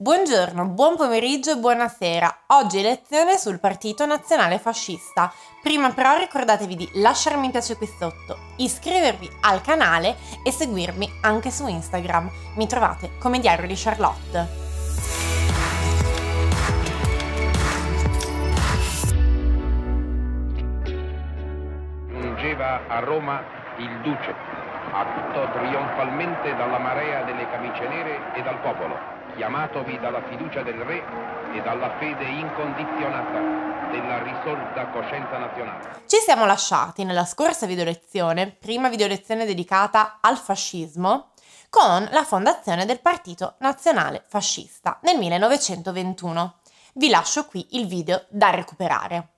Buongiorno, buon pomeriggio e buonasera. Oggi lezione sul Partito Nazionale Fascista. Prima però ricordatevi di lasciarmi un piace qui sotto, iscrivervi al canale e seguirmi anche su Instagram. Mi trovate come Diario di Charlotte. Giungeva a Roma il Duce, accolto trionfalmente dalla marea delle camicie nere e dal popolo chiamatovi dalla fiducia del Re e dalla fede incondizionata della risorta coscienza nazionale. Ci siamo lasciati nella scorsa videolezione, prima videolezione dedicata al fascismo, con la fondazione del Partito Nazionale Fascista nel 1921. Vi lascio qui il video da recuperare.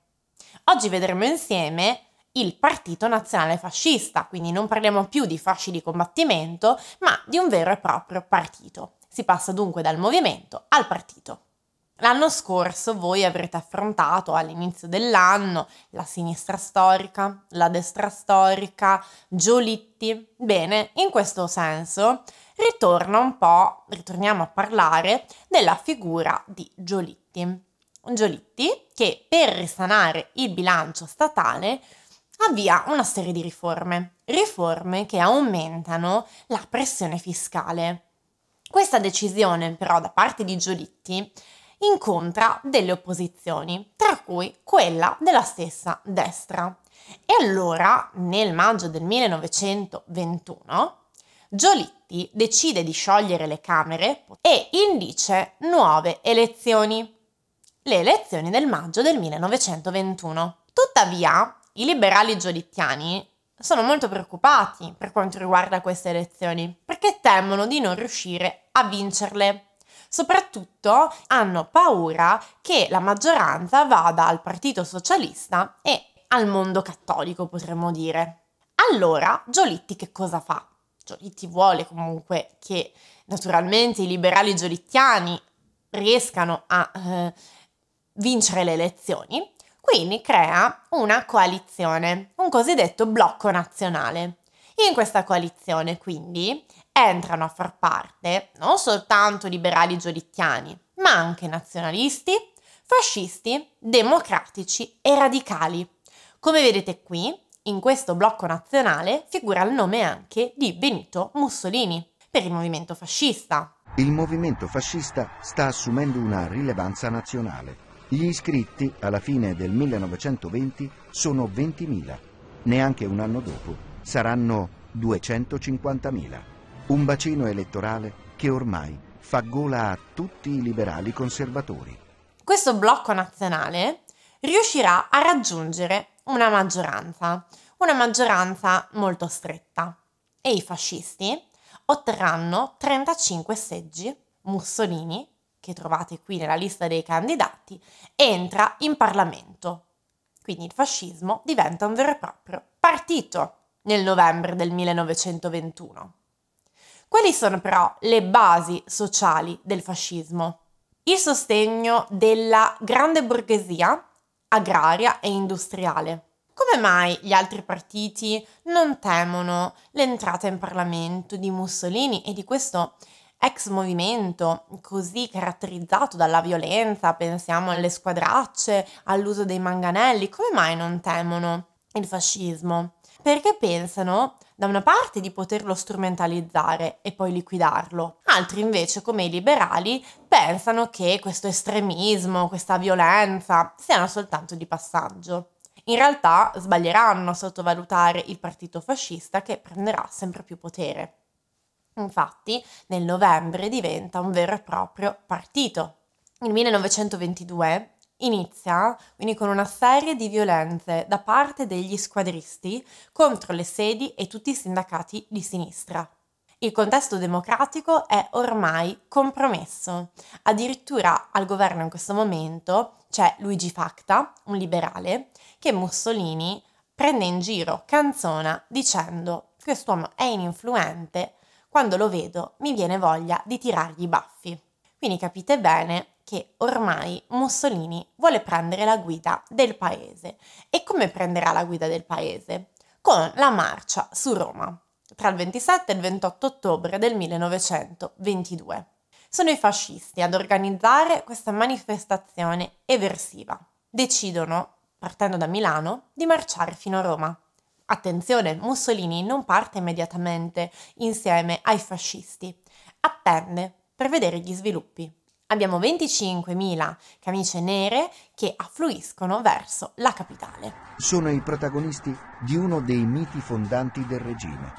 Oggi vedremo insieme il Partito Nazionale Fascista, quindi non parliamo più di fasci di combattimento, ma di un vero e proprio partito. Si passa dunque dal movimento al partito. L'anno scorso voi avrete affrontato all'inizio dell'anno la sinistra storica, la destra storica, Giolitti. Bene, in questo senso ritorna un po', ritorniamo a parlare della figura di Giolitti. Giolitti che per risanare il bilancio statale avvia una serie di riforme, riforme che aumentano la pressione fiscale questa decisione però da parte di Giolitti incontra delle opposizioni, tra cui quella della stessa destra. E allora, nel maggio del 1921, Giolitti decide di sciogliere le Camere e indice nuove elezioni, le elezioni del maggio del 1921. Tuttavia, i liberali giolittiani sono molto preoccupati per quanto riguarda queste elezioni, perché temono di non riuscire a vincerle. Soprattutto hanno paura che la maggioranza vada al Partito Socialista e al mondo cattolico, potremmo dire. Allora, Giolitti che cosa fa? Giolitti vuole comunque che naturalmente i liberali giolittiani riescano a eh, vincere le elezioni, quindi crea una coalizione, un cosiddetto blocco nazionale. In questa coalizione, quindi, entrano a far parte non soltanto liberali giolittiani, ma anche nazionalisti, fascisti, democratici e radicali. Come vedete qui, in questo blocco nazionale figura il nome anche di Benito Mussolini per il movimento fascista. Il movimento fascista sta assumendo una rilevanza nazionale. Gli iscritti alla fine del 1920 sono 20.000, neanche un anno dopo saranno 250.000. Un bacino elettorale che ormai fa gola a tutti i liberali conservatori. Questo blocco nazionale riuscirà a raggiungere una maggioranza, una maggioranza molto stretta. E i fascisti otterranno 35 seggi. Mussolini, che trovate qui nella lista dei candidati, entra in Parlamento. Quindi il fascismo diventa un vero e proprio partito nel novembre del 1921. Quali sono però le basi sociali del fascismo? Il sostegno della grande borghesia agraria e industriale. Come mai gli altri partiti non temono l'entrata in Parlamento di Mussolini e di questo ex movimento così caratterizzato dalla violenza, pensiamo alle squadracce, all'uso dei manganelli, come mai non temono il fascismo? perché pensano da una parte di poterlo strumentalizzare e poi liquidarlo, altri invece come i liberali pensano che questo estremismo, questa violenza siano soltanto di passaggio. In realtà sbaglieranno a sottovalutare il partito fascista che prenderà sempre più potere. Infatti nel novembre diventa un vero e proprio partito. Nel 1922 Inizia quindi con una serie di violenze da parte degli squadristi contro le sedi e tutti i sindacati di sinistra. Il contesto democratico è ormai compromesso. Addirittura al governo in questo momento c'è Luigi Facta, un liberale, che Mussolini prende in giro, canzona, dicendo quest'uomo è ininfluente, quando lo vedo mi viene voglia di tirargli i baffi. Quindi capite bene che ormai Mussolini vuole prendere la guida del paese. E come prenderà la guida del paese? Con la marcia su Roma, tra il 27 e il 28 ottobre del 1922. Sono i fascisti ad organizzare questa manifestazione eversiva. Decidono, partendo da Milano, di marciare fino a Roma. Attenzione, Mussolini non parte immediatamente insieme ai fascisti, attende per vedere gli sviluppi abbiamo 25.000 camicie nere che affluiscono verso la capitale. Sono i protagonisti di uno dei miti fondanti del regime.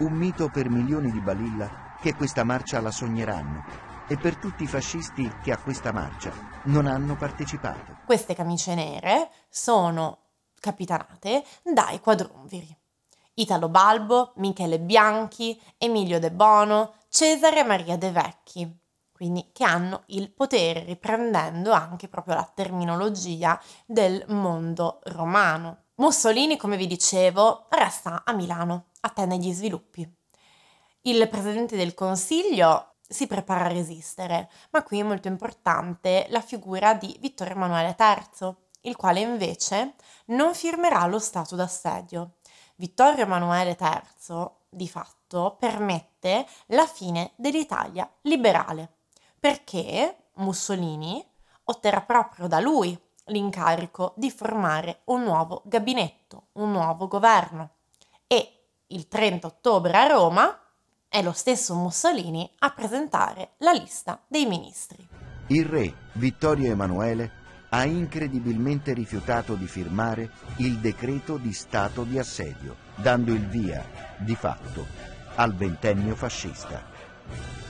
Un mito per milioni di balilla che questa marcia la sogneranno e per tutti i fascisti che a questa marcia non hanno partecipato. Queste camicie nere sono capitanate dai quadrumviri. Italo Balbo, Michele Bianchi, Emilio De Bono, Cesare Maria De Vecchi, quindi che hanno il potere, riprendendo anche proprio la terminologia del mondo romano. Mussolini, come vi dicevo, resta a Milano, attende gli sviluppi. Il presidente del Consiglio si prepara a resistere, ma qui è molto importante la figura di Vittorio Emanuele III, il quale invece non firmerà lo stato d'assedio. Vittorio Emanuele III, di fatto, permette la fine dell'Italia liberale perché Mussolini otterrà proprio da lui l'incarico di formare un nuovo gabinetto, un nuovo governo. E il 30 ottobre a Roma è lo stesso Mussolini a presentare la lista dei ministri. Il re Vittorio Emanuele ha incredibilmente rifiutato di firmare il decreto di stato di assedio, dando il via, di fatto, al ventennio fascista.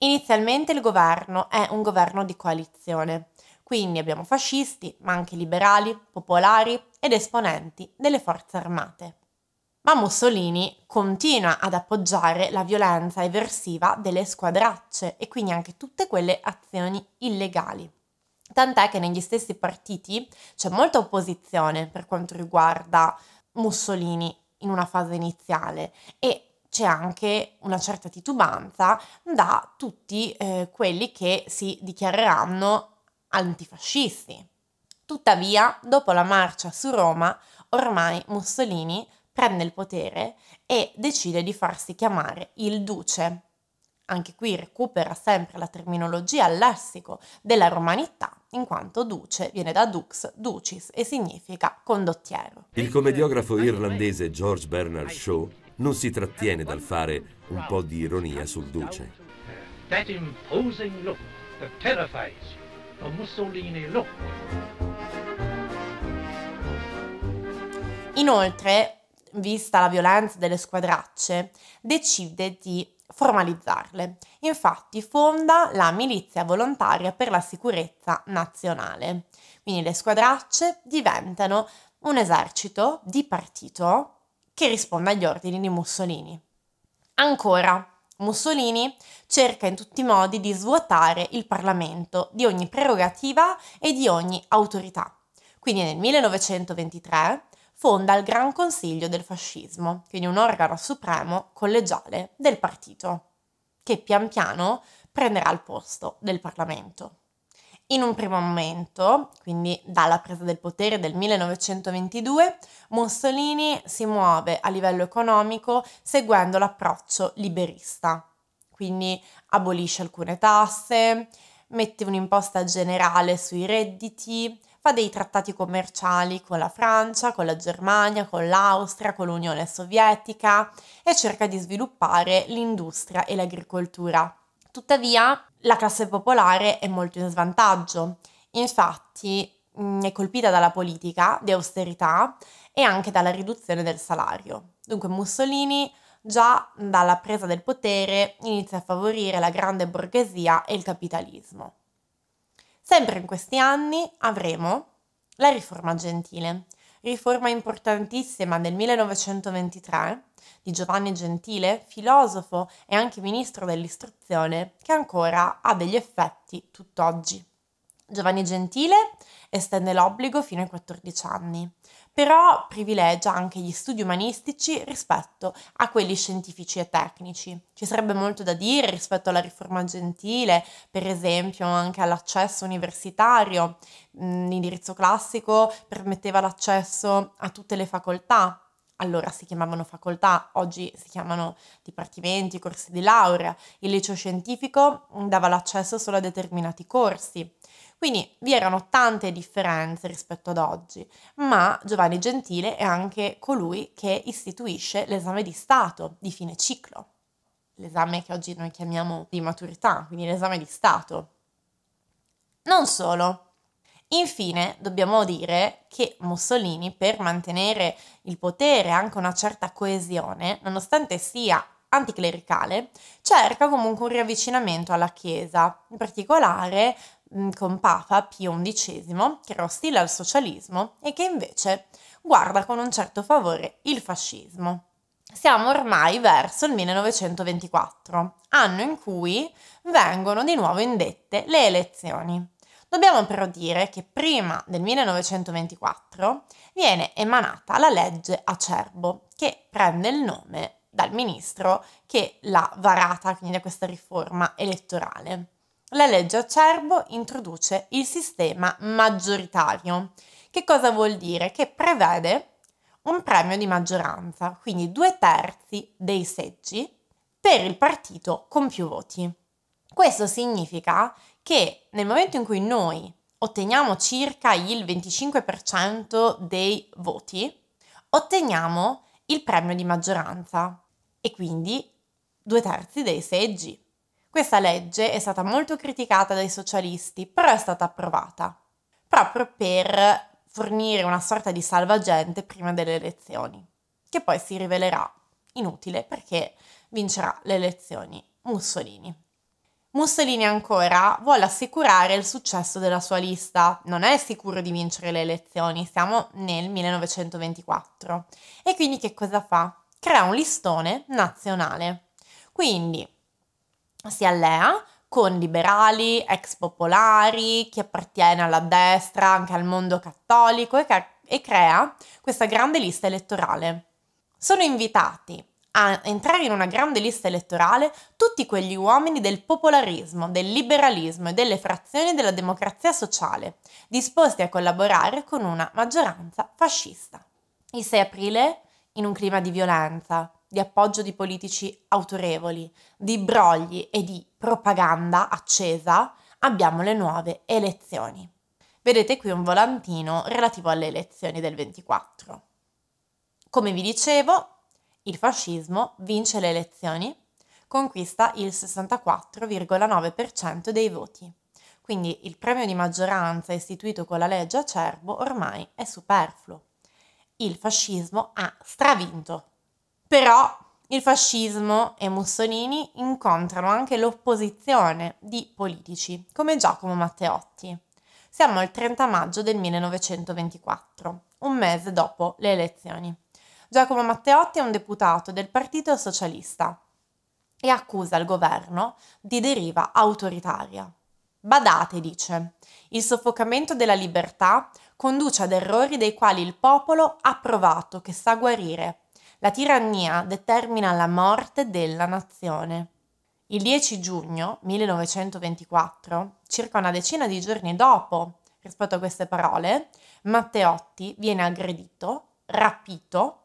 Inizialmente il governo è un governo di coalizione, quindi abbiamo fascisti, ma anche liberali, popolari ed esponenti delle forze armate. Ma Mussolini continua ad appoggiare la violenza eversiva delle squadracce e quindi anche tutte quelle azioni illegali. Tant'è che negli stessi partiti c'è molta opposizione per quanto riguarda Mussolini in una fase iniziale e c'è anche una certa titubanza da tutti eh, quelli che si dichiareranno antifascisti. Tuttavia, dopo la marcia su Roma, ormai Mussolini prende il potere e decide di farsi chiamare il duce. Anche qui recupera sempre la terminologia al lessico della romanità, in quanto duce viene da dux, ducis e significa condottiero. Il commediografo irlandese George Bernard Shaw non si trattiene dal fare un po' di ironia sul duce. That imposing look that terrifies you, Mussolini look. Inoltre, vista la violenza delle squadracce, decide di formalizzarle. Infatti fonda la Milizia Volontaria per la Sicurezza Nazionale. Quindi le squadracce diventano un esercito di partito che risponde agli ordini di Mussolini. Ancora, Mussolini cerca in tutti i modi di svuotare il Parlamento di ogni prerogativa e di ogni autorità. Quindi nel 1923 fonda il Gran Consiglio del Fascismo, quindi un organo supremo collegiale del partito, che pian piano prenderà il posto del Parlamento. In un primo momento, quindi dalla presa del potere del 1922, Mussolini si muove a livello economico seguendo l'approccio liberista, quindi abolisce alcune tasse, mette un'imposta generale sui redditi, fa dei trattati commerciali con la Francia, con la Germania, con l'Austria, con l'Unione Sovietica e cerca di sviluppare l'industria e l'agricoltura. Tuttavia, la classe popolare è molto in svantaggio. Infatti è colpita dalla politica di austerità e anche dalla riduzione del salario. Dunque Mussolini già dalla presa del potere inizia a favorire la grande borghesia e il capitalismo. Sempre in questi anni avremo la riforma gentile, riforma importantissima del 1923 di Giovanni Gentile, filosofo e anche ministro dell'istruzione, che ancora ha degli effetti tutt'oggi. Giovanni Gentile estende l'obbligo fino ai 14 anni, però privilegia anche gli studi umanistici rispetto a quelli scientifici e tecnici. Ci sarebbe molto da dire rispetto alla riforma gentile, per esempio anche all'accesso universitario. Mm, l'indirizzo classico permetteva l'accesso a tutte le facoltà, allora si chiamavano facoltà, oggi si chiamano dipartimenti, corsi di laurea. Il liceo scientifico mm, dava l'accesso solo a determinati corsi. Quindi vi erano tante differenze rispetto ad oggi, ma Giovanni Gentile è anche colui che istituisce l'esame di Stato di fine ciclo, l'esame che oggi noi chiamiamo di maturità, quindi l'esame di Stato. Non solo, Infine, dobbiamo dire che Mussolini, per mantenere il potere e anche una certa coesione, nonostante sia anticlericale, cerca comunque un riavvicinamento alla Chiesa, in particolare mm, con Papa Pio XI, che era ostile al socialismo e che invece guarda con un certo favore il fascismo. Siamo ormai verso il 1924, anno in cui vengono di nuovo indette le elezioni. Dobbiamo però dire che prima del 1924 viene emanata la legge Acerbo, che prende il nome dal ministro che l'ha varata, quindi da questa riforma elettorale. La legge Acerbo introduce il sistema maggioritario. Che cosa vuol dire? Che prevede un premio di maggioranza, quindi due terzi dei seggi per il partito con più voti. Questo significa che nel momento in cui noi otteniamo circa il 25% dei voti, otteniamo il premio di maggioranza e quindi due terzi dei seggi. Questa legge è stata molto criticata dai socialisti, però è stata approvata, proprio per fornire una sorta di salvagente prima delle elezioni, che poi si rivelerà inutile perché vincerà le elezioni Mussolini. Mussolini ancora vuole assicurare il successo della sua lista, non è sicuro di vincere le elezioni, siamo nel 1924. E quindi che cosa fa? Crea un listone nazionale. Quindi si allea con liberali, ex popolari, chi appartiene alla destra, anche al mondo cattolico e, crea questa grande lista elettorale. Sono invitati a entrare in una grande lista elettorale tutti quegli uomini del popolarismo, del liberalismo e delle frazioni della democrazia sociale, disposti a collaborare con una maggioranza fascista. Il 6 aprile, in un clima di violenza, di appoggio di politici autorevoli, di brogli e di propaganda accesa, abbiamo le nuove elezioni. Vedete qui un volantino relativo alle elezioni del 24. Come vi dicevo, il fascismo vince le elezioni, conquista il 64,9% dei voti. Quindi il premio di maggioranza istituito con la legge Acerbo ormai è superfluo. Il fascismo ha stravinto. Però il fascismo e Mussolini incontrano anche l'opposizione di politici come Giacomo Matteotti. Siamo al 30 maggio del 1924, un mese dopo le elezioni. Giacomo Matteotti è un deputato del Partito Socialista e accusa il governo di deriva autoritaria. Badate, dice, il soffocamento della libertà conduce ad errori dei quali il popolo ha provato che sa guarire. La tirannia determina la morte della nazione. Il 10 giugno 1924, circa una decina di giorni dopo rispetto a queste parole, Matteotti viene aggredito, rapito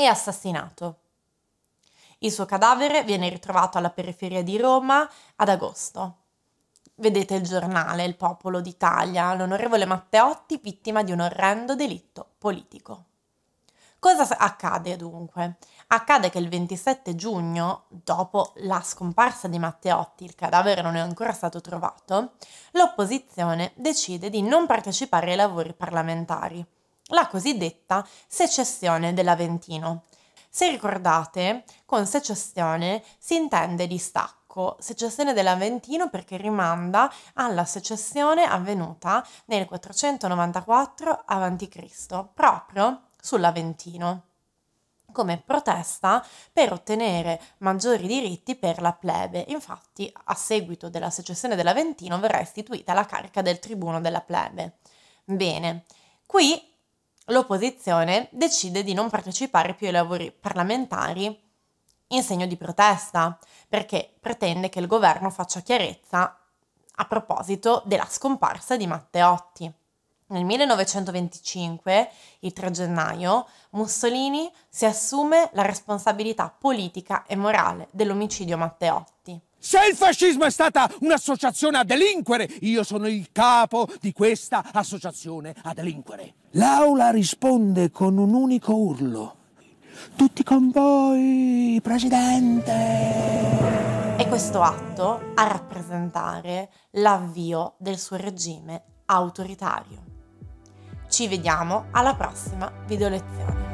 e assassinato. Il suo cadavere viene ritrovato alla periferia di Roma ad agosto. Vedete il giornale Il Popolo d'Italia, l'onorevole Matteotti vittima di un orrendo delitto politico. Cosa accade dunque? Accade che il 27 giugno, dopo la scomparsa di Matteotti, il cadavere non è ancora stato trovato, l'opposizione decide di non partecipare ai lavori parlamentari la cosiddetta secessione dell'Aventino. Se ricordate, con secessione si intende distacco, secessione dell'Aventino perché rimanda alla secessione avvenuta nel 494 a.C., proprio sull'Aventino, come protesta per ottenere maggiori diritti per la plebe. Infatti, a seguito della secessione dell'Aventino verrà istituita la carica del tribuno della plebe. Bene, qui l'opposizione decide di non partecipare più ai lavori parlamentari in segno di protesta, perché pretende che il governo faccia chiarezza a proposito della scomparsa di Matteotti. Nel 1925, il 3 gennaio, Mussolini si assume la responsabilità politica e morale dell'omicidio Matteotti se il fascismo è stata un'associazione a delinquere, io sono il capo di questa associazione a delinquere. L'aula risponde con un unico urlo. Tutti con voi, Presidente! E questo atto a rappresentare l'avvio del suo regime autoritario. Ci vediamo alla prossima video lezione.